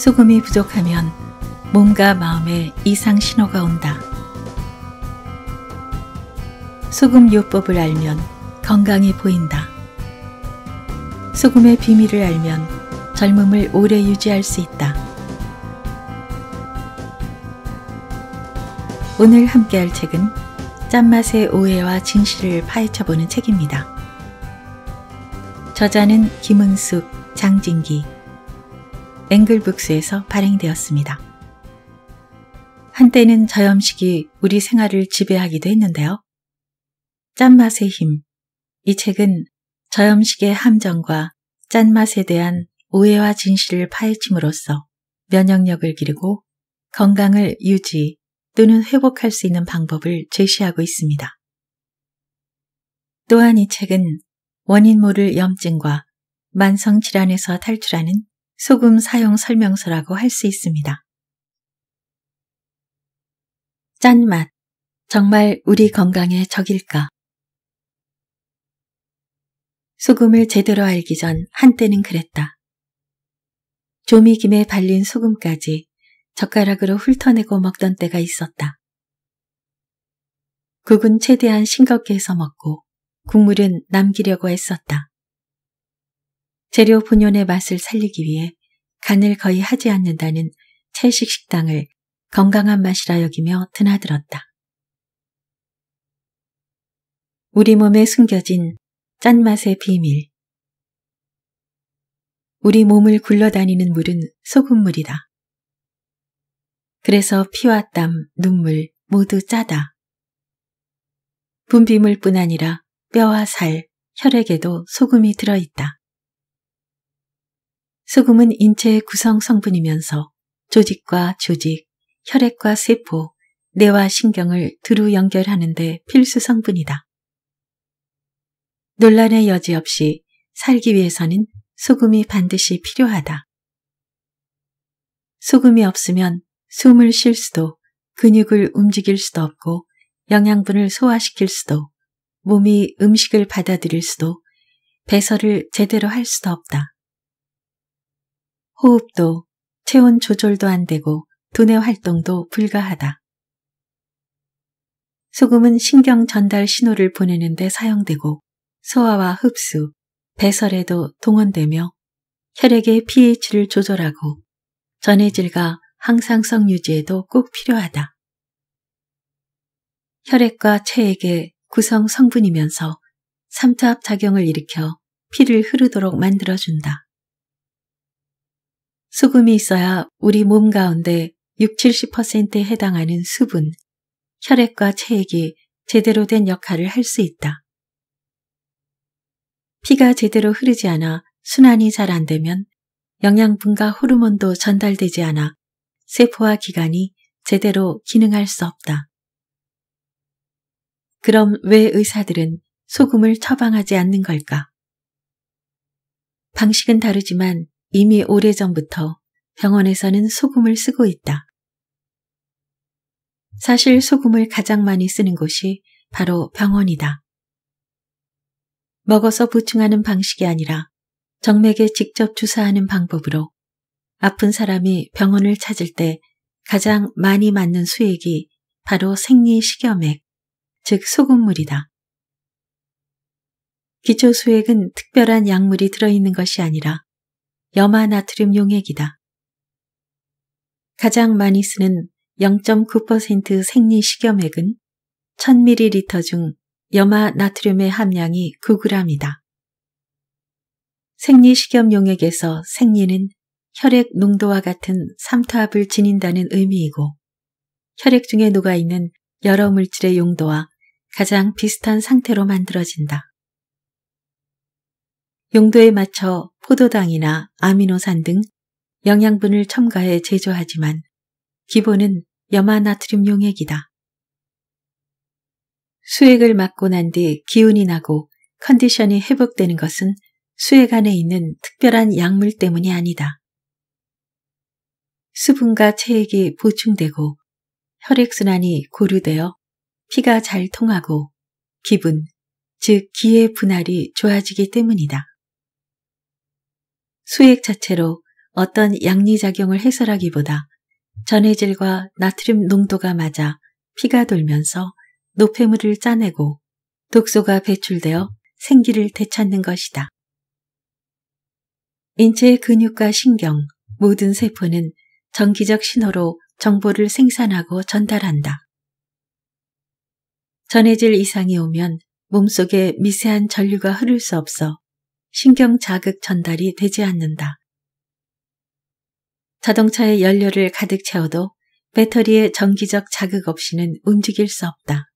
소금이 부족하면 몸과 마음에 이상 신호가 온다. 소금 요법을 알면 건강해 보인다. 소금의 비밀을 알면 젊음을 오래 유지할 수 있다. 오늘 함께할 책은 짠맛의 오해와 진실을 파헤쳐보는 책입니다. 저자는 김은숙, 장진기, 앵글북스에서 발행되었습니다. 한때는 저염식이 우리 생활을 지배하기도 했는데요. 짠맛의 힘. 이 책은 저염식의 함정과 짠맛에 대한 오해와 진실을 파헤침으로써 면역력을 기르고 건강을 유지 또는 회복할 수 있는 방법을 제시하고 있습니다. 또한 이 책은 원인 모를 염증과 만성 질환에서 탈출하는 소금 사용 설명서라고 할 수 있습니다. 짠맛. 정말 우리 건강에 적일까? 소금을 제대로 알기 전 한때는 그랬다. 조미김에 발린 소금까지 젓가락으로 훑어내고 먹던 때가 있었다. 국은 최대한 싱겁게 해서 먹고 국물은 남기려고 했었다. 재료 본연의 맛을 살리기 위해 간을 거의 하지 않는다는 채식 식당을 건강한 맛이라 여기며 드나들었다. 우리 몸에 숨겨진 짠맛의 비밀 우리 몸을 굴러다니는 물은 소금물이다. 그래서 피와 땀, 눈물 모두 짜다. 분비물뿐 아니라 뼈와 살, 혈액에도 소금이 들어있다. 소금은 인체의 구성 성분이면서 조직과 조직, 혈액과 세포, 뇌와 신경을 두루 연결하는데 필수 성분이다. 논란의 여지 없이 살기 위해서는 소금이 반드시 필요하다. 소금이 없으면 숨을 쉴 수도, 근육을 움직일 수도 없고, 영양분을 소화시킬 수도, 몸이 음식을 받아들일 수도, 배설을 제대로 할 수도 없다. 호흡도 체온 조절도 안 되고 두뇌 활동도 불가하다. 소금은 신경 전달 신호를 보내는데 사용되고 소화와 흡수, 배설에도 동원되며 혈액의 pH를 조절하고 전해질과 항상성 유지에도 꼭 필요하다. 혈액과 체액의 구성 성분이면서 삼투압 작용을 일으켜 피를 흐르도록 만들어준다. 소금이 있어야 우리 몸 가운데 6, 70%에 해당하는 수분, 혈액과 체액이 제대로 된 역할을 할 수 있다. 피가 제대로 흐르지 않아 순환이 잘 안 되면 영양분과 호르몬도 전달되지 않아 세포와 기관이 제대로 기능할 수 없다. 그럼 왜 의사들은 소금을 처방하지 않는 걸까? 방식은 다르지만 이미 오래전부터 병원에서는 소금을 쓰고 있다. 사실 소금을 가장 많이 쓰는 곳이 바로 병원이다. 먹어서 보충하는 방식이 아니라 정맥에 직접 주사하는 방법으로 아픈 사람이 병원을 찾을 때 가장 많이 맞는 수액이 바로 생리식염액, 즉 소금물이다. 기초수액은 특별한 약물이 들어있는 것이 아니라 염화나트륨 용액이다. 가장 많이 쓰는 0.9% 생리 식염액은 1000ml 중 염화나트륨의 함량이 9g이다. 생리 식염 용액에서 생리는 혈액 농도와 같은 삼투압을 지닌다는 의미이고 혈액 중에 녹아있는 여러 물질의 용도와 가장 비슷한 상태로 만들어진다. 용도에 맞춰 포도당이나 아미노산 등 영양분을 첨가해 제조하지만 기본은 염화나트륨 용액이다. 수액을 맞고 난 뒤 기운이 나고 컨디션이 회복되는 것은 수액 안에 있는 특별한 약물 때문이 아니다. 수분과 체액이 보충되고 혈액순환이 고루되어 피가 잘 통하고 기분, 즉 기의 분할이 좋아지기 때문이다. 수액 자체로 어떤 양리작용을 해설하기보다 전해질과 나트륨 농도가 맞아 피가 돌면서 노폐물을 짜내고 독소가 배출되어 생기를 되찾는 것이다. 인체의 근육과 신경, 모든 세포는 전기적 신호로 정보를 생산하고 전달한다. 전해질 이상이 오면 몸속에 미세한 전류가 흐를 수 없어 신경 자극 전달이 되지 않는다. 자동차의 연료를 가득 채워도 배터리의 정기적 자극 없이는 움직일 수 없다.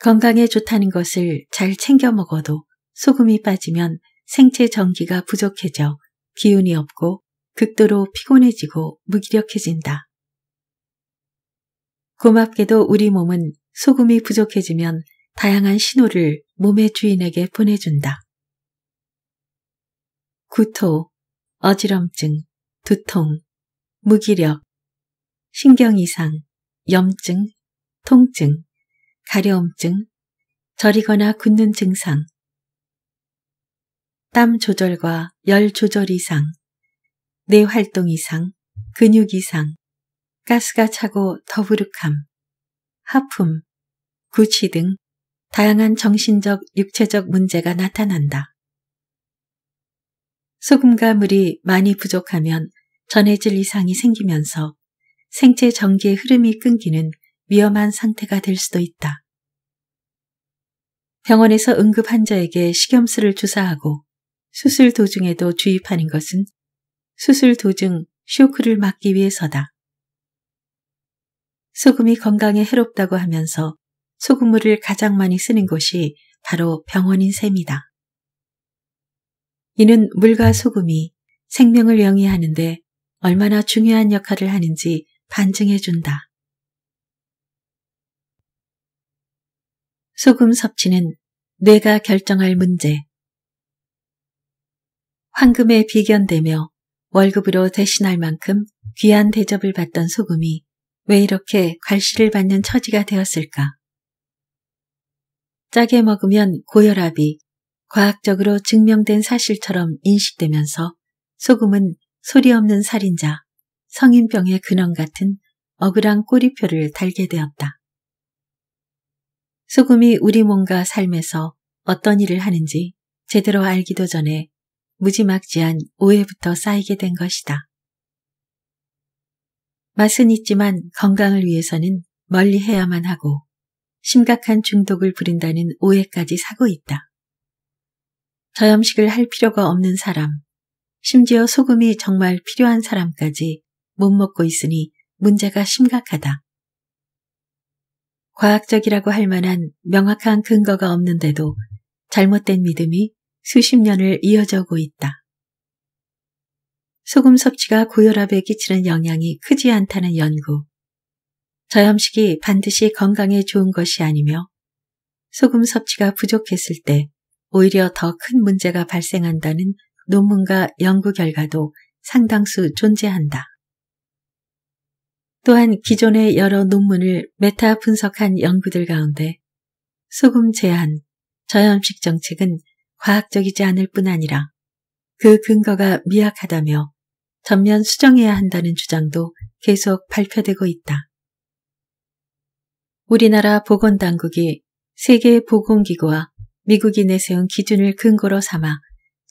건강에 좋다는 것을 잘 챙겨 먹어도 소금이 빠지면 생체 전기가 부족해져 기운이 없고 극도로 피곤해지고 무기력해진다. 고맙게도 우리 몸은 소금이 부족해지면 다양한 신호를 몸의 주인에게 보내준다. 구토, 어지럼증, 두통, 무기력, 신경 이상, 염증, 통증, 가려움증, 저리거나 굳는 증상, 땀 조절과 열 조절 이상, 뇌 활동 이상, 근육 이상, 가스가 차고 더부룩함, 하품, 구취 등 다양한 정신적, 육체적 문제가 나타난다. 소금과 물이 많이 부족하면 전해질 이상이 생기면서 생체 전기의 흐름이 끊기는 위험한 상태가 될 수도 있다. 병원에서 응급 환자에게 식염수를 주사하고 수술 도중에도 주입하는 것은 수술 도중 쇼크를 막기 위해서다. 소금이 건강에 해롭다고 하면서 소금물을 가장 많이 쓰는 곳이 바로 병원인 셈이다. 이는 물과 소금이 생명을 영위하는데 얼마나 중요한 역할을 하는지 반증해 준다. 소금 섭취는 뇌가 결정할 문제. 황금에 비견되며 월급으로 대신할 만큼 귀한 대접을 받던 소금이 왜 이렇게 괄시를 받는 처지가 되었을까? 짜게 먹으면 고혈압이 과학적으로 증명된 사실처럼 인식되면서 소금은 소리 없는 살인자, 성인병의 근원 같은 억울한 꼬리표를 달게 되었다. 소금이 우리 몸과 삶에서 어떤 일을 하는지 제대로 알기도 전에 무지막지한 오해부터 쌓이게 된 것이다. 맛은 있지만 건강을 위해서는 멀리 해야만 하고 심각한 중독을 부린다는 오해까지 사고 있다. 저염식을 할 필요가 없는 사람, 심지어 소금이 정말 필요한 사람까지 못 먹고 있으니 문제가 심각하다. 과학적이라고 할 만한 명확한 근거가 없는데도 잘못된 믿음이 수십 년을 이어져 오고 있다. 소금 섭취가 고혈압에 끼치는 영향이 크지 않다는 연구, 저염식이 반드시 건강에 좋은 것이 아니며 소금 섭취가 부족했을 때 오히려 더 큰 문제가 발생한다는 논문과 연구 결과도 상당수 존재한다. 또한 기존의 여러 논문을 메타 분석한 연구들 가운데 소금 제한, 저염식 정책은 과학적이지 않을 뿐 아니라 그 근거가 미약하다며 전면 수정해야 한다는 주장도 계속 발표되고 있다. 우리나라 보건당국이 세계보건기구와 미국이 내세운 기준을 근거로 삼아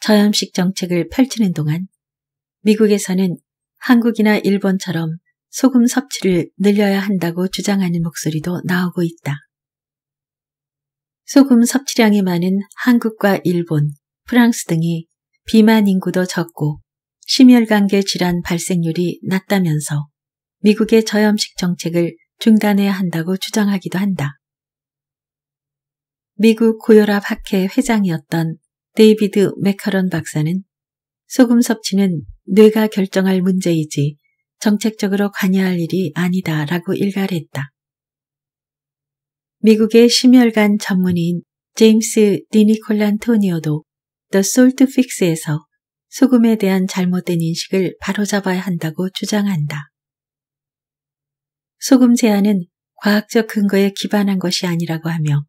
저염식 정책을 펼치는 동안 미국에서는 한국이나 일본처럼 소금 섭취를 늘려야 한다고 주장하는 목소리도 나오고 있다. 소금 섭취량이 많은 한국과 일본, 프랑스 등이 비만 인구도 적고 심혈관계 질환 발생률이 낮다면서 미국의 저염식 정책을 중단해야 한다고 주장하기도 한다. 미국 고혈압 학회 회장이었던 데이비드 메카론 박사는 소금 섭취는 뇌가 결정할 문제이지 정책적으로 관여할 일이 아니다 라고 일갈했다. 미국의 심혈관 전문의인 제임스 디니콜란토니어도 The Salt Fix에서 소금에 대한 잘못된 인식을 바로잡아야 한다고 주장한다. 소금 제한은 과학적 근거에 기반한 것이 아니라고 하며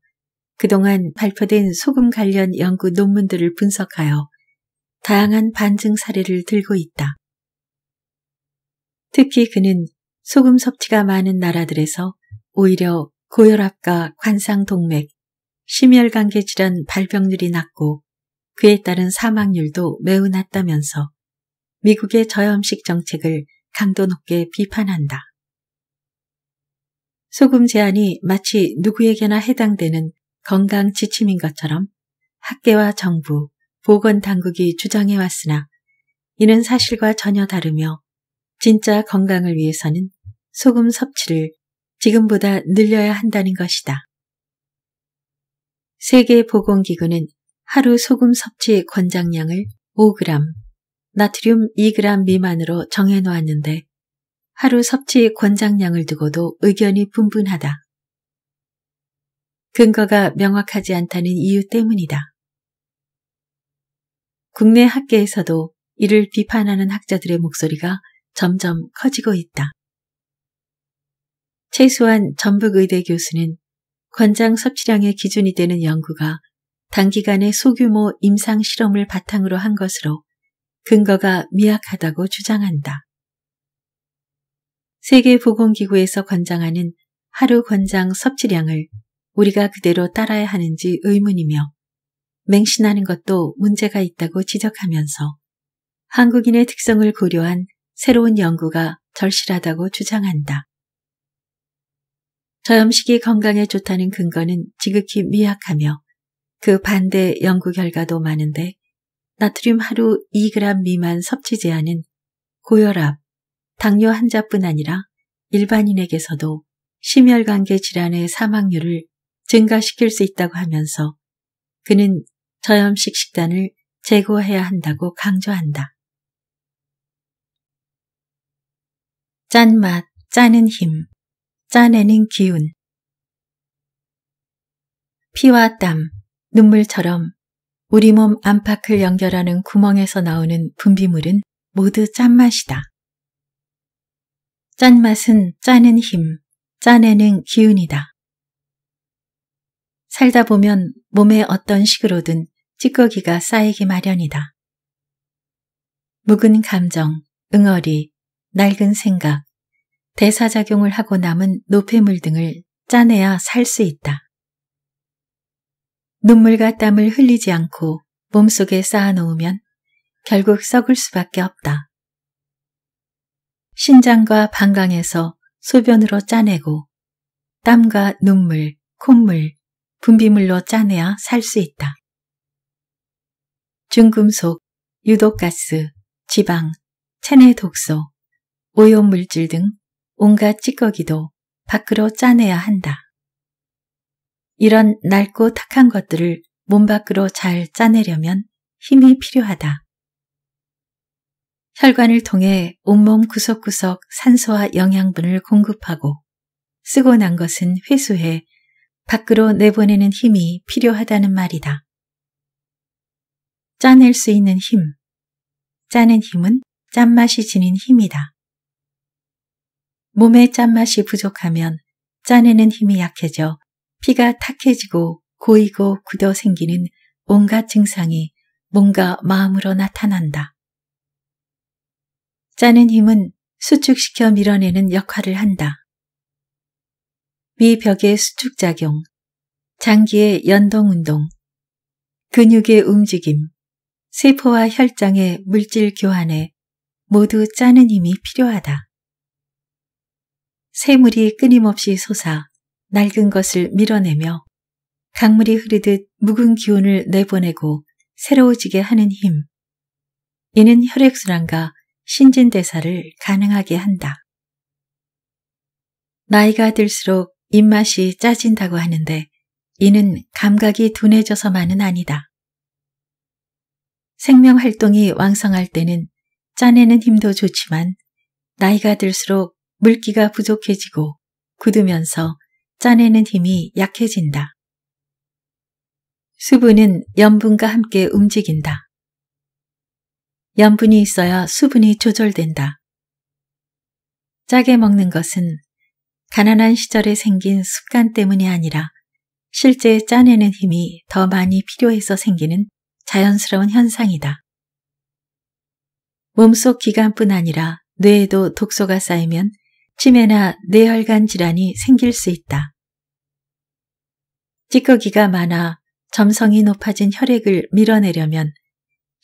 그동안 발표된 소금 관련 연구 논문들을 분석하여 다양한 반증 사례를 들고 있다. 특히 그는 소금 섭취가 많은 나라들에서 오히려 고혈압과 관상동맥, 심혈관계 질환 발병률이 낮고 그에 따른 사망률도 매우 낮다면서 미국의 저염식 정책을 강도 높게 비판한다. 소금 제한이 마치 누구에게나 해당되는 건강 지침인 것처럼 학계와 정부, 보건당국이 주장해왔으나 이는 사실과 전혀 다르며 진짜 건강을 위해서는 소금 섭취를 지금보다 늘려야 한다는 것이다. 세계보건기구는 하루 소금 섭취 권장량을 5g, 나트륨 2g 미만으로 정해놓았는데 하루 섭취 의 권장량을 두고도 의견이 분분하다. 근거가 명확하지 않다는 이유 때문이다. 국내 학계에서도 이를 비판하는 학자들의 목소리가 점점 커지고 있다. 최수환 전북의대 교수는 권장 섭취량의 기준이 되는 연구가 단기간의 소규모 임상 실험을 바탕으로 한 것으로 근거가 미약하다고 주장한다. 세계보건기구에서 권장하는 하루 권장 섭취량을 우리가 그대로 따라야 하는지 의문이며 맹신하는 것도 문제가 있다고 지적하면서 한국인의 특성을 고려한 새로운 연구가 절실하다고 주장한다. 저염식이 건강에 좋다는 근거는 지극히 미약하며 그 반대 연구 결과도 많은데 나트륨 하루 2g 미만 섭취 제한은 고혈압, 당뇨 환자뿐 아니라 일반인에게서도 심혈관계 질환의 사망률을 증가시킬 수 있다고 하면서 그는 저염식 식단을 제거해야 한다고 강조한다. 짠맛, 짜는 힘, 짜내는 기운 피와 땀, 눈물처럼 우리 몸 안팎을 연결하는 구멍에서 나오는 분비물은 모두 짠맛이다. 짠맛은 짜는 힘, 짜내는 기운이다. 살다 보면 몸에 어떤 식으로든 찌꺼기가 쌓이기 마련이다. 묵은 감정, 응어리, 낡은 생각, 대사작용을 하고 남은 노폐물 등을 짜내야 살 수 있다. 눈물과 땀을 흘리지 않고 몸속에 쌓아놓으면 결국 썩을 수밖에 없다. 신장과 방광에서 소변으로 짜내고 땀과 눈물, 콧물, 분비물로 짜내야 살 수 있다. 중금속, 유독가스, 지방, 체내 독소, 오염물질 등 온갖 찌꺼기도 밖으로 짜내야 한다. 이런 낡고 탁한 것들을 몸 밖으로 잘 짜내려면 힘이 필요하다. 혈관을 통해 온몸 구석구석 산소와 영양분을 공급하고 쓰고 난 것은 회수해 밖으로 내보내는 힘이 필요하다는 말이다. 짜낼 수 있는 힘. 짜는 힘은 짠맛이 지닌 힘이다. 몸에 짠맛이 부족하면 짜내는 힘이 약해져 피가 탁해지고 고이고 굳어 생기는 온갖 증상이 몸과 마음으로 나타난다. 짜는 힘은 수축시켜 밀어내는 역할을 한다. 위 벽의 수축작용, 장기의 연동운동, 근육의 움직임, 세포와 혈장의 물질 교환에 모두 짜는 힘이 필요하다. 새물이 끊임없이 솟아 낡은 것을 밀어내며 강물이 흐르듯 묵은 기운을 내보내고 새로워지게 하는 힘. 이는 혈액순환과 신진대사를 가능하게 한다. 나이가 들수록 입맛이 짜진다고 하는데 이는 감각이 둔해져서만은 아니다. 생명활동이 왕성할 때는 짜내는 힘도 좋지만 나이가 들수록 물기가 부족해지고 굳으면서 짜내는 힘이 약해진다. 수분은 염분과 함께 움직인다. 염분이 있어야 수분이 조절된다. 짜게 먹는 것은 가난한 시절에 생긴 습관 때문이 아니라 실제 짜내는 힘이 더 많이 필요해서 생기는 자연스러운 현상이다. 몸속 기관뿐 아니라 뇌에도 독소가 쌓이면 치매나 뇌혈관 질환이 생길 수 있다. 찌꺼기가 많아 점성이 높아진 혈액을 밀어내려면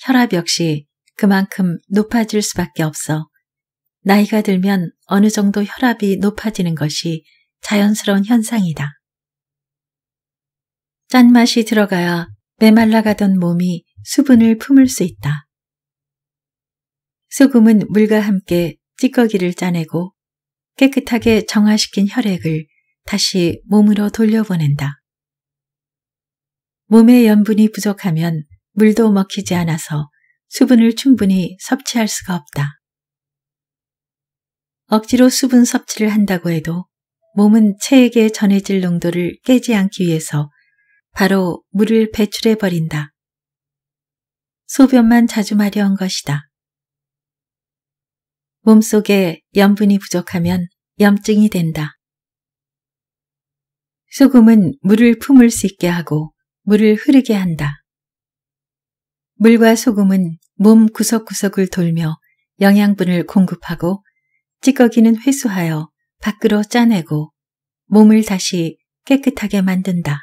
혈압 역시 그만큼 높아질 수밖에 없어 나이가 들면 어느 정도 혈압이 높아지는 것이 자연스러운 현상이다. 짠맛이 들어가야 메말라가던 몸이 수분을 품을 수 있다. 소금은 물과 함께 찌꺼기를 짜내고 깨끗하게 정화시킨 혈액을 다시 몸으로 돌려보낸다. 몸의 염분이 부족하면 물도 먹히지 않아서 수분을 충분히 섭취할 수가 없다. 억지로 수분 섭취를 한다고 해도 몸은 체액에 전해질 농도를 깨지 않기 위해서 바로 물을 배출해버린다. 소변만 자주 마려운 것이다. 몸속에 염분이 부족하면 염증이 된다. 소금은 물을 품을 수 있게 하고 물을 흐르게 한다. 물과 소금은 몸 구석구석을 돌며 영양분을 공급하고 찌꺼기는 회수하여 밖으로 짜내고 몸을 다시 깨끗하게 만든다.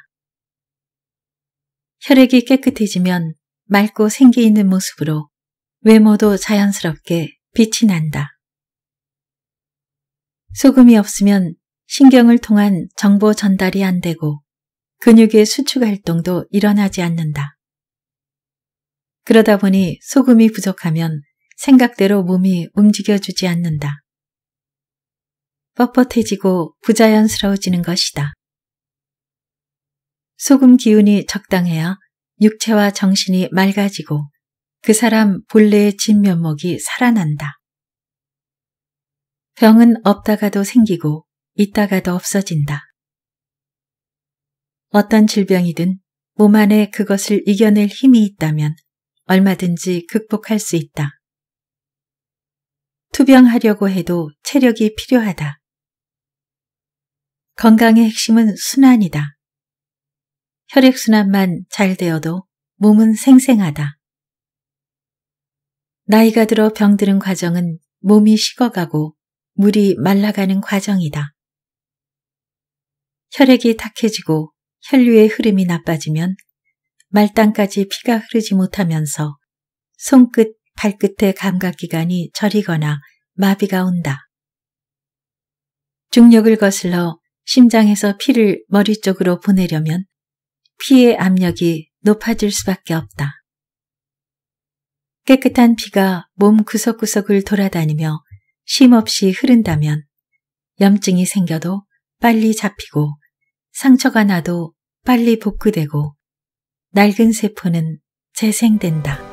혈액이 깨끗해지면 맑고 생기 있는 모습으로 외모도 자연스럽게 빛이 난다. 소금이 없으면 신경을 통한 정보 전달이 안 되고 근육의 수축 활동도 일어나지 않는다. 그러다 보니 소금이 부족하면 생각대로 몸이 움직여주지 않는다. 뻣뻣해지고 부자연스러워지는 것이다. 소금 기운이 적당해야 육체와 정신이 맑아지고 그 사람 본래의 진면목이 살아난다. 병은 없다가도 생기고 있다가도 없어진다. 어떤 질병이든 몸 안에 그것을 이겨낼 힘이 있다면 얼마든지 극복할 수 있다. 투병하려고 해도 체력이 필요하다. 건강의 핵심은 순환이다. 혈액순환만 잘 되어도 몸은 생생하다. 나이가 들어 병드는 과정은 몸이 식어가고 물이 말라가는 과정이다. 혈액이 탁해지고 혈류의 흐름이 나빠지면 말단까지 피가 흐르지 못하면서 손끝, 발끝의 감각기관이 저리거나 마비가 온다. 중력을 거슬러 심장에서 피를 머리 쪽으로 보내려면 피의 압력이 높아질 수밖에 없다. 깨끗한 피가 몸 구석구석을 돌아다니며 쉼없이 흐른다면 염증이 생겨도 빨리 잡히고 상처가 나도 빨리 복구되고 낡은 세포는 재생된다.